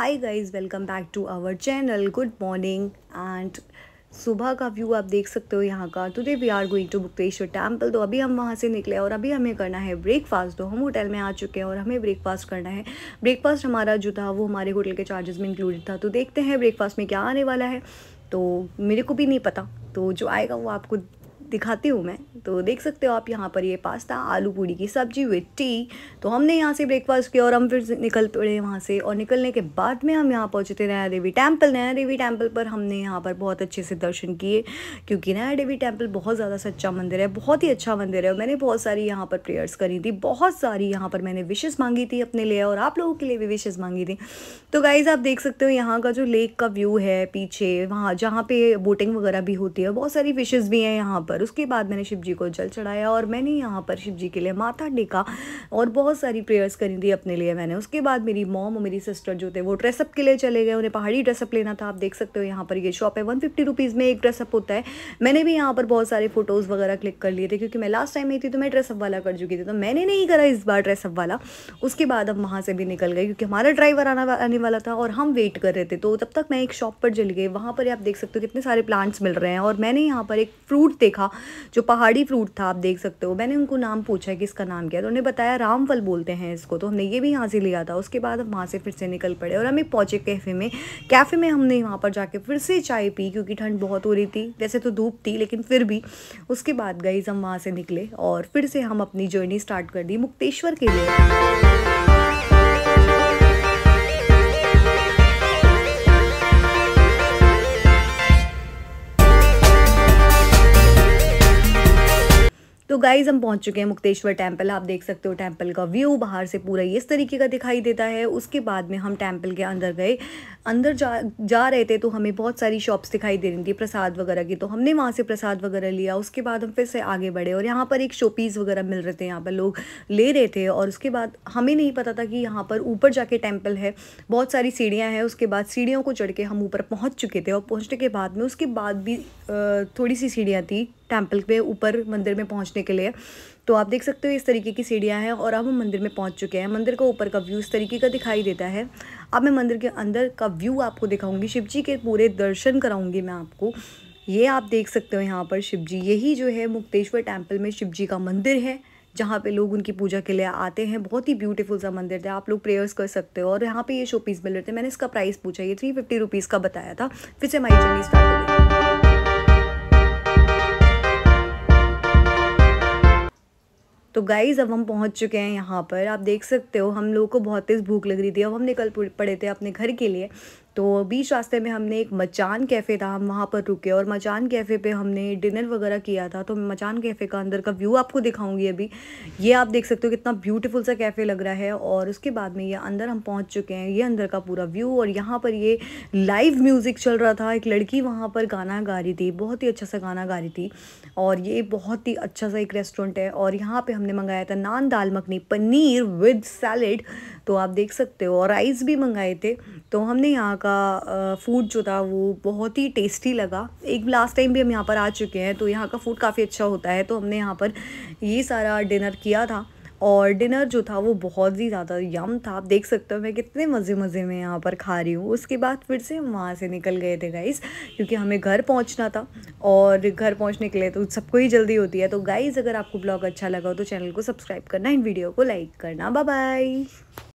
high guys welcome back to our channel good morning and सुबह का view आप देख सकते हो यहाँ का today we are going to Mukteshwar temple तो अभी हम वहाँ से निकले और अभी हमें करना है ब्रेकफास्ट तो हम होटल में आ चुके हैं और हमें ब्रेकफास्ट करना है ब्रेकफास्ट हमारा जो था वो हमारे होटल के चार्जेस में इंक्लूडेड था तो देखते हैं ब्रेकफास्ट में क्या आने वाला है तो मेरे को भी नहीं पता तो जो आएगा वो आपको दिखाती हूँ मैं तो देख सकते हो आप यहाँ पर ये पास्ता आलू पूड़ी की सब्जी विथ टी तो हमने यहाँ से ब्रेकफास्ट किया और हम फिर निकल पड़े वहाँ से और निकलने के बाद में हम यहाँ पहुँचे थे नया देवी टेम्पल नया देवी टेम्पल पर हमने यहाँ पर बहुत अच्छे से दर्शन किए क्योंकि नया देवी टेम्पल बहुत ज़्यादा सच्चा मंदिर है बहुत ही अच्छा मंदिर है मैंने बहुत सारी यहाँ पर प्रेयर्स करी थी बहुत सारी यहाँ पर मैंने विशेष मांगी थी अपने लिए और आप लोगों के लिए भी विशेष मांगी थी तो गाइज़ आप देख सकते हो यहाँ का जो लेक का व्यू है पीछे वहाँ जहाँ पे बोटिंग वगैरह भी होती है बहुत सारी फिशेज़ भी हैं यहाँ पर और उसके बाद मैंने शिव जी को जल चढ़ाया और मैंने यहाँ पर शिव जी के लिए माथा टेका और बहुत सारी प्रेयर्स करी थी अपने लिए मैंने उसके बाद मेरी मॉम और मेरी सिस्टर जो थे वो ड्रेसअप के लिए चले गए उन्हें पहाड़ी ड्रेसअप लेना था आप देख सकते हो यहाँ पर ये शॉप है वन फिफ्टी रुपीज़ में एक ड्रेसअप होता है मैंने भी यहाँ पर बहुत सारे फ़ोटोज़ वगैरह क्लिक कर लिए थे क्योंकि मैं लास्ट टाइम आई थी तो मैं ड्रेसअप वाला कर चुकी थी तो मैंने नहीं करा इस बार ड्रेसअप वाला उसके बाद अब वहाँ से भी निकल गए क्योंकि हमारा ड्राइवर आना आने वाला था और हम वेट कर रहे थे तो तब तक मैं एक शॉप पर चली गई वहाँ पर आप देख सकते हो कितने सारे प्लांट्स मिल रहे हैं और मैंने यहाँ पर एक फ्रूट देखा जो पहाड़ी फ्रूट था आप देख सकते हो मैंने उनको नाम पूछा कि इसका नाम क्या है तो उन्हें बताया रामफल बोलते हैं इसको तो हमने ये भी यहाँ से लिया था उसके बाद हम वहाँ से फिर से निकल पड़े और हम एक पहुँचे कैफ़े में कैफ़े में हमने वहाँ पर जाके फिर से चाय पी क्योंकि ठंड बहुत हो रही थी वैसे तो धूप थी लेकिन फिर भी उसके बाद गई हम वहाँ से निकले और फिर से हम अपनी जर्नी स्टार्ट कर दी मुक्तेश्वर के लिए तो गाइज हम पहुंच चुके हैं मुक्तेश्वर टेम्पल आप देख सकते हो टेम्पल का व्यू बाहर से पूरा इस तरीके का दिखाई देता है उसके बाद में हम टेम्पल के अंदर गए अंदर जा जा रहे थे तो हमें बहुत सारी शॉप्स दिखाई दे रही थी प्रसाद वगैरह की तो हमने वहाँ से प्रसाद वगैरह लिया उसके बाद हम फिर से आगे बढ़े और यहाँ पर एक शोपीस वगैरह मिल रहे थे यहाँ पर लोग ले रहे थे और उसके बाद हमें नहीं पता था कि यहाँ पर ऊपर जाके टेम्पल है बहुत सारी सीढ़ियाँ हैं उसके बाद सीढ़ियों को चढ़ के हम ऊपर पहुँच चुके थे और पहुँचने के बाद में उसके बाद भी थोड़ी सी सीढ़ियाँ थी टेम्पल पे ऊपर मंदिर में पहुँचने के लिए तो आप देख सकते हो इस तरीके की सीढ़ियाँ हैं और अब हम मंदिर में पहुँच चुके हैं मंदिर का ऊपर का व्यू इस तरीके का दिखाई देता है अब मैं मंदिर के अंदर का व्यू आपको दिखाऊंगी शिव जी के पूरे दर्शन कराऊँगी मैं आपको ये आप देख सकते हो यहाँ पर शिव जी यही जो है मुक्तेश्वर टेम्पल में शिव जी का मंदिर है जहाँ पे लोग उनकी पूजा के लिए आते हैं बहुत ही ब्यूटीफुल सा मंदिर था आप लोग प्रेयर्स कर सकते हो और यहाँ पे ये शो पीस मिल रहे थे मैंने इसका प्राइस पूछा ये थ्री फिफ्टी रुपीज़ का बताया था फिर से माई जर्नी स्टार्ट तो गाइज़ अब हम पहुंच चुके हैं यहाँ पर आप देख सकते हो हम लोगों को बहुत तेज़ भूख लग रही थी अब हम निकल पड़े थे अपने घर के लिए तो बीच रास्ते में हमने एक मचान कैफ़े था हम वहाँ पर रुके और मचान कैफ़े पे हमने डिनर वगैरह किया था तो मचान कैफ़े का अंदर का व्यू आपको दिखाऊंगी अभी ये आप देख सकते हो कितना ब्यूटीफुल सा कैफ़े लग रहा है और उसके बाद में ये अंदर हम पहुँच चुके हैं ये अंदर का पूरा व्यू और यहाँ पर ये लाइव म्यूज़िक चल रहा था एक लड़की वहाँ पर गाना गा रही थी बहुत ही अच्छा सा गाना गा रही थी और ये बहुत ही अच्छा सा एक रेस्टोरेंट है और यहाँ पर हमने मंगाया था नान दाल मखनी पनीर विद सैलड तो आप देख सकते हो और राइस भी मंगाए थे तो हमने यहाँ का का फूड जो था वो बहुत ही टेस्टी लगा एक लास्ट टाइम भी हम यहाँ पर आ चुके हैं तो यहाँ का फूड काफ़ी अच्छा होता है तो हमने यहाँ पर ये सारा डिनर किया था और डिनर जो था वो बहुत ही ज़्यादा यम था आप देख सकते हो मैं कितने मज़े मज़े में यहाँ पर खा रही हूँ उसके बाद फिर से हम वहाँ से निकल गए थे गाइस क्योंकि हमें घर पहुँचना था और घर पहुँचने के लिए तो सबको ही जल्दी होती है तो गाइज़ अगर आपको ब्लॉग अच्छा लगा हो तो चैनल को सब्सक्राइब करना इन वीडियो को लाइक करना बाय